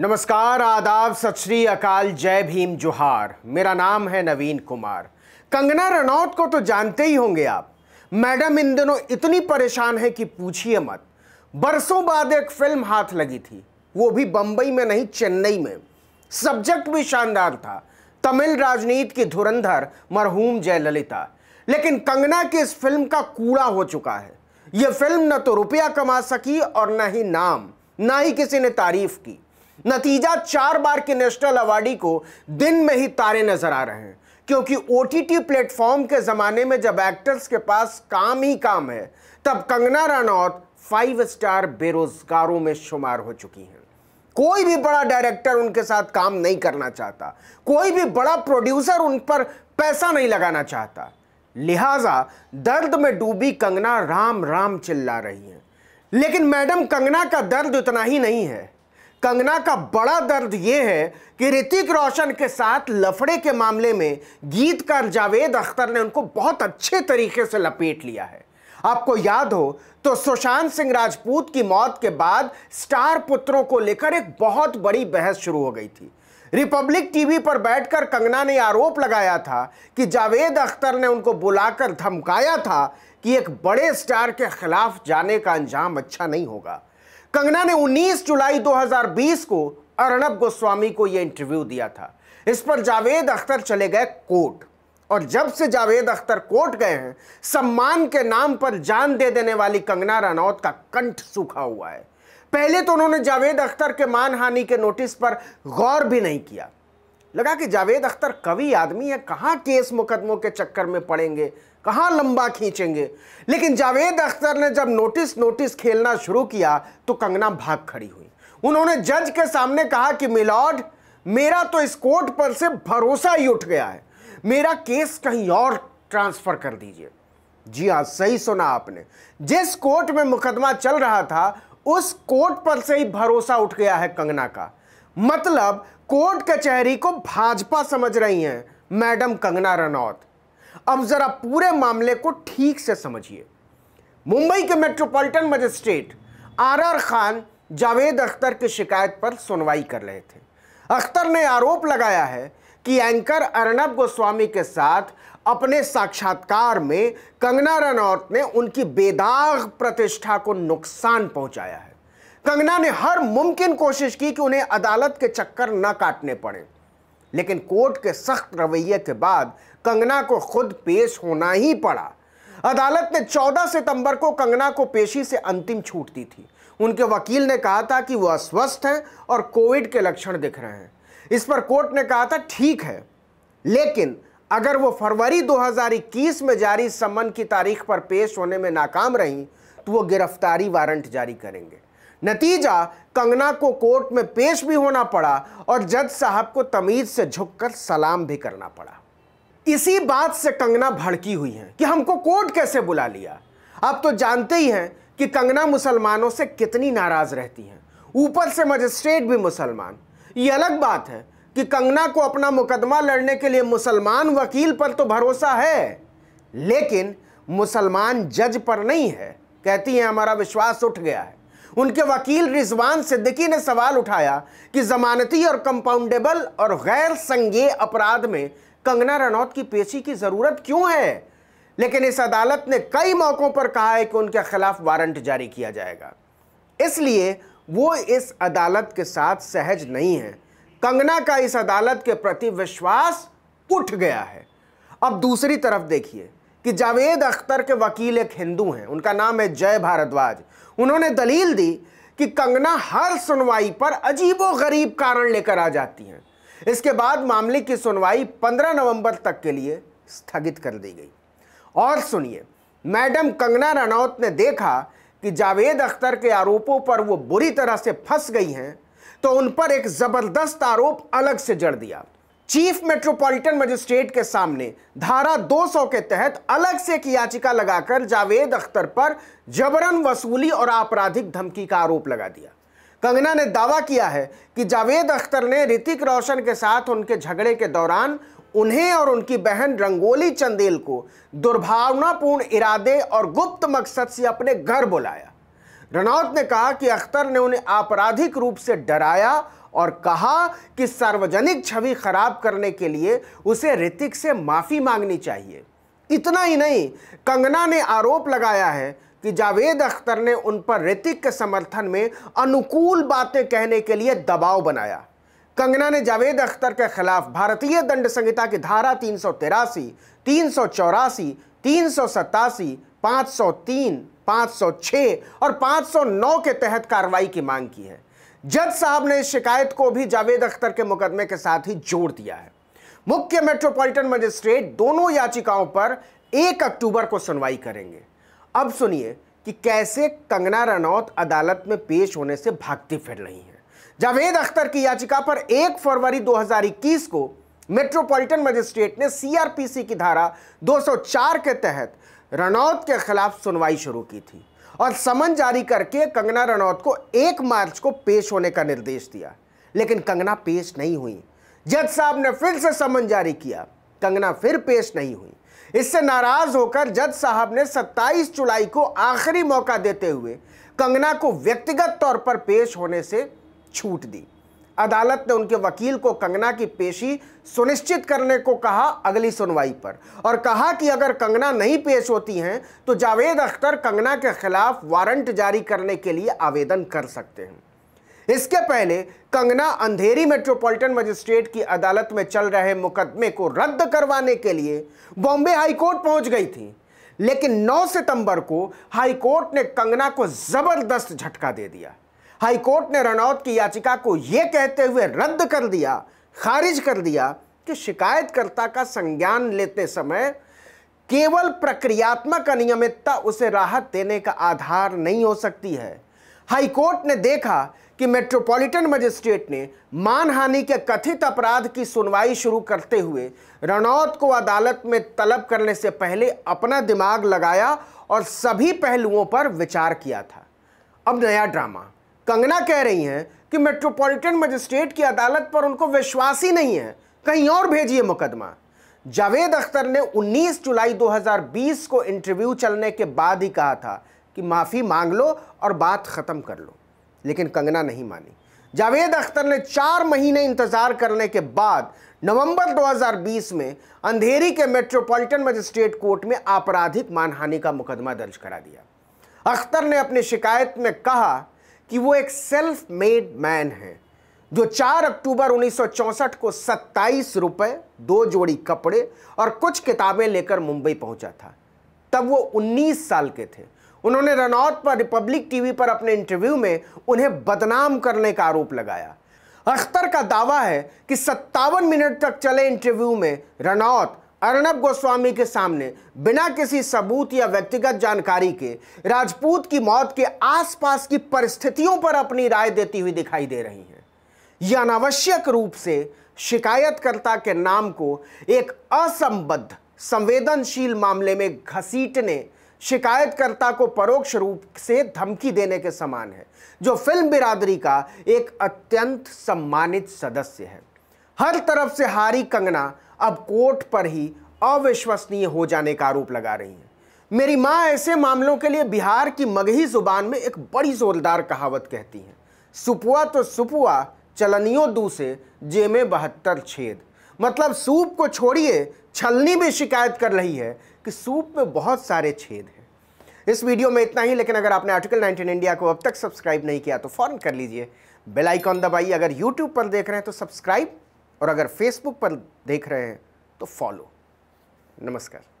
नमस्कार आदाब सत श्री अकाल जय भीम जोहार मेरा नाम है नवीन कुमार कंगना रनौत को तो जानते ही होंगे आप मैडम इन दिनों इतनी परेशान है कि पूछिए मत बरसों बाद एक फिल्म हाथ लगी थी वो भी बम्बई में नहीं चेन्नई में सब्जेक्ट भी शानदार था तमिल राजनीति की धुरंधर मरहूम जयललिता लेकिन कंगना की इस फिल्म का कूड़ा हो चुका है यह फिल्म न तो रुपया कमा सकी और न ही नाम ना ही किसी ने तारीफ की नतीजा चार बार के नेशनल अवार्डी को दिन में ही तारे नजर आ रहे हैं क्योंकि ओ टी टी प्लेटफॉर्म के ज़माने में जब एक्टर्स के पास काम ही काम है तब कंगना रनौत फाइव स्टार बेरोजगारों में शुमार हो चुकी हैं कोई भी बड़ा डायरेक्टर उनके साथ काम नहीं करना चाहता कोई भी बड़ा प्रोड्यूसर उन पर पैसा नहीं लगाना चाहता लिहाजा दर्द में डूबी कंगना राम राम चिल्ला रही है लेकिन मैडम कंगना का दर्द उतना ही नहीं है कंगना का बड़ा दर्द ये है कि ऋतिक रोशन के साथ लफड़े के मामले में गीतकार जावेद अख्तर ने उनको बहुत अच्छे तरीके से लपेट लिया है आपको याद हो तो सुशांत सिंह राजपूत की मौत के बाद स्टार पुत्रों को लेकर एक बहुत बड़ी बहस शुरू हो गई थी रिपब्लिक टीवी पर बैठकर कंगना ने आरोप लगाया था कि जावेद अख्तर ने उनको बुलाकर धमकाया था कि एक बड़े स्टार के खिलाफ जाने का अंजाम अच्छा नहीं होगा कंगना ने 19 जुलाई 2020 को अर्णब गोस्वामी को यह इंटरव्यू दिया था इस पर जावेद अख्तर चले गए कोर्ट और जब से जावेद अख्तर कोर्ट गए हैं सम्मान के नाम पर जान दे देने वाली कंगना रनौत का कंठ सूखा हुआ है पहले तो उन्होंने जावेद अख्तर के मानहानि के नोटिस पर गौर भी नहीं किया लगा कि जावेद अख्तर कवि आदमी है कहाँ केस मुकदमों के चक्कर में पड़ेंगे कहाँ लंबा खींचेंगे लेकिन जावेद अख्तर ने जब नोटिस नोटिस खेलना शुरू किया तो कंगना भाग खड़ी हुई उन्होंने जज के सामने कहा कि मिलॉर्ड मेरा तो इस कोर्ट पर से भरोसा ही उठ गया है मेरा केस कहीं और ट्रांसफर कर दीजिए जी हाँ सही सुना आपने जिस कोर्ट में मुकदमा चल रहा था उस कोर्ट पर से ही भरोसा उठ गया है कंगना का मतलब कोर्ट कचहरी को भाजपा समझ रही हैं मैडम कंगना रनौत अब जरा पूरे मामले को ठीक से समझिए मुंबई के metropolitan magistrate R R Khan Javed Akhtar की शिकायत पर सुनवाई कर रहे थे अख्तर ने आरोप लगाया है कि एंकर अर्णब गोस्वामी के साथ अपने साक्षात्कार में कंगना रनौत ने उनकी बेदाग प्रतिष्ठा को नुकसान पहुंचाया है कंगना ने हर मुमकिन कोशिश की कि उन्हें अदालत के चक्कर न काटने पड़े लेकिन कोर्ट के सख्त रवैये के बाद कंगना को खुद पेश होना ही पड़ा अदालत ने 14 सितंबर को कंगना को पेशी से अंतिम छूट दी थी उनके वकील ने कहा था कि वह अस्वस्थ हैं और कोविड के लक्षण दिख रहे हैं इस पर कोर्ट ने कहा था ठीक है लेकिन अगर वो फरवरी 2021 में जारी समन की तारीख पर पेश होने में नाकाम रहीं तो वो गिरफ्तारी वारंट जारी करेंगे नतीजा कंगना को कोर्ट में पेश भी होना पड़ा और जज साहब को तमीज से झुककर सलाम भी करना पड़ा इसी बात से कंगना भड़की हुई हैं कि हमको कोर्ट कैसे बुला लिया आप तो जानते ही हैं कि कंगना मुसलमानों से कितनी नाराज रहती हैं ऊपर से मजिस्ट्रेट भी मुसलमान ये अलग बात है कि कंगना को अपना मुकदमा लड़ने के लिए मुसलमान वकील पर तो भरोसा है लेकिन मुसलमान जज पर नहीं है कहती हैं हमारा विश्वास उठ गया है उनके वकील रिजवान सिद्दीकी ने सवाल उठाया कि जमानती और कंपाउंडेबल और गैर संज्ञेय अपराध में कंगना रनौत की पेशी की ज़रूरत क्यों है लेकिन इस अदालत ने कई मौक़ों पर कहा है कि उनके खिलाफ वारंट जारी किया जाएगा इसलिए वो इस अदालत के साथ सहज नहीं है कंगना का इस अदालत के प्रति विश्वास उठ गया है अब दूसरी तरफ देखिए कि जावेद अख्तर के वकील एक हिंदू हैं उनका नाम है जय भारद्वाज उन्होंने दलील दी कि कंगना हर सुनवाई पर अजीबो गरीब कारण लेकर आ जाती हैं इसके बाद मामले की सुनवाई 15 नवंबर तक के लिए स्थगित कर दी गई और सुनिए मैडम कंगना रनौत ने देखा कि जावेद अख्तर के आरोपों पर वो बुरी तरह से फंस गई हैं तो उन पर एक ज़बरदस्त आरोप अलग से जड़ दिया चीफ मेट्रोपॉलिटन मजिस्ट्रेट के सामने धारा 200 के तहत अलग से एक याचिका लगाकर जावेद अख्तर पर जबरन वसूली और आपराधिक धमकी का आरोप लगा दिया कंगना ने दावा किया है कि जावेद अख्तर ने ऋतिक रोशन के साथ उनके झगड़े के दौरान उन्हें और उनकी बहन रंगोली चंदेल को दुर्भावनापूर्ण इरादे और गुप्त मकसद से अपने घर बुलाया रनौत ने कहा कि अख्तर ने उन्हें आपराधिक रूप से डराया और कहा कि सार्वजनिक छवि खराब करने के लिए उसे ऋतिक से माफ़ी मांगनी चाहिए इतना ही नहीं कंगना ने आरोप लगाया है कि जावेद अख्तर ने उन पर ऋतिक के समर्थन में अनुकूल बातें कहने के लिए दबाव बनाया कंगना ने जावेद अख्तर के खिलाफ भारतीय दंड संहिता की धारा तीन सौ तिरासी तीन सौ चौरासी तीन सौ सतासी पाँच सौ तीन पाँच सौ छः और पाँच सौ नौ के तहत कार्रवाई की मांग की है जज साहब ने इस शिकायत को भी जावेद अख्तर के मुकदमे के साथ ही जोड़ दिया है मुख्य मेट्रोपॉलिटन मजिस्ट्रेट दोनों याचिकाओं पर एक अक्टूबर को सुनवाई करेंगे अब सुनिए कि कैसे कंगना रनौत अदालत में पेश होने से भागती फिर रही हैं जावेद अख्तर की याचिका पर 1 फरवरी 2021 को मेट्रोपॉलिटन मजिस्ट्रेट ने सीआरपीसी की धारा 204 के तहत रनौत के खिलाफ सुनवाई शुरू की थी और समन जारी करके कंगना रनौत को एक मार्च को पेश होने का निर्देश दिया लेकिन कंगना पेश नहीं हुई जज साहब ने फिर से समन जारी किया कंगना फिर पेश नहीं हुई इससे नाराज होकर जज साहब ने 27 जुलाई को आखिरी मौका देते हुए कंगना को व्यक्तिगत तौर पर पेश होने से छूट दी अदालत ने उनके वकील को कंगना की पेशी सुनिश्चित करने को कहा अगली सुनवाई पर और कहा कि अगर कंगना नहीं पेश होती हैं तो जावेद अख्तर कंगना के खिलाफ वारंट जारी करने के लिए आवेदन कर सकते हैं इसके पहले कंगना अंधेरी मेट्रोपॉलिटन मजिस्ट्रेट की अदालत में चल रहे मुकदमे को रद्द करवाने के लिए बॉम्बे हाईकोर्ट पहुंच गई थी लेकिन 9 सितंबर को हाईकोर्ट ने कंगना को ज़बरदस्त झटका दे दिया हाईकोर्ट ने रनौत की याचिका को यह कहते हुए रद्द कर दिया खारिज कर दिया कि शिकायतकर्ता का संज्ञान लेते समय केवल प्रक्रियात्मक अनियमितता उसे राहत देने का आधार नहीं हो सकती है हाईकोर्ट ने देखा कि मेट्रोपॉलिटन मजिस्ट्रेट ने मानहानि के कथित अपराध की सुनवाई शुरू करते हुए रनौत को अदालत में तलब करने से पहले अपना दिमाग लगाया और सभी पहलुओं पर विचार किया था अब नया ड्रामा कंगना कह रही हैं कि मेट्रोपॉलिटन मजिस्ट्रेट की अदालत पर उनको विश्वास ही नहीं है कहीं और भेजिए मुकदमा जावेद अख्तर ने 19 जुलाई 2020 को इंटरव्यू चलने के बाद ही कहा था कि माफ़ी मांग लो और बात ख़त्म कर लो लेकिन कंगना नहीं मानी जावेद अख्तर ने चार महीने इंतज़ार करने के बाद नवंबर 2020 में अंधेरी के मेट्रोपॉलिटन मजिस्ट्रेट कोर्ट में आपराधिक मानहानि का मुकदमा दर्ज करा दिया अख्तर ने अपनी शिकायत में कहा कि वो एक सेल्फ मेड मैन है जो 4 अक्टूबर 1964 को सत्ताईस रुपए दो जोड़ी कपड़े और कुछ किताबें लेकर मुंबई पहुंचा था तब वो 19 साल के थे उन्होंने रनौत पर रिपब्लिक टीवी पर अपने इंटरव्यू में उन्हें बदनाम करने का आरोप लगाया अख्तर का दावा है कि सत्तावन मिनट तक चले इंटरव्यू में रनौत अर्णब गोस्वामी के सामने बिना किसी सबूत या व्यक्तिगत जानकारी के राजपूत की मौत के आसपास की परिस्थितियों पर अपनी राय देती हुई दिखाई दे रही हैं यह अनावश्यक रूप से शिकायतकर्ता के नाम को एक असंबद्ध संवेदनशील मामले में घसीटने शिकायतकर्ता को परोक्ष रूप से धमकी देने के समान है जो फिल्म बिरादरी का एक अत्यंत सम्मानित सदस्य है हर तरफ से हारी कंगना अब कोर्ट पर ही अविश्वसनीय हो जाने का आरोप लगा रही हैं मेरी माँ ऐसे मामलों के लिए बिहार की मगही जुबान में एक बड़ी जोरदार कहावत कहती हैं सुपुआ तो सुपुआ चलनियों दूसे जे में बहत्तर छेद मतलब सूप को छोड़िए छलनी भी शिकायत कर रही है कि सूप में बहुत सारे छेद हैं इस वीडियो में इतना ही लेकिन अगर आपने आर्टिकल 19 इंडिया को अब तक सब्सक्राइब नहीं किया तो फॉरन कर लीजिए बेल आइकॉन दबाइए अगर यूट्यूब पर देख रहे हैं तो सब्सक्राइब और अगर फेसबुक पर देख रहे हैं तो फॉलो नमस्कार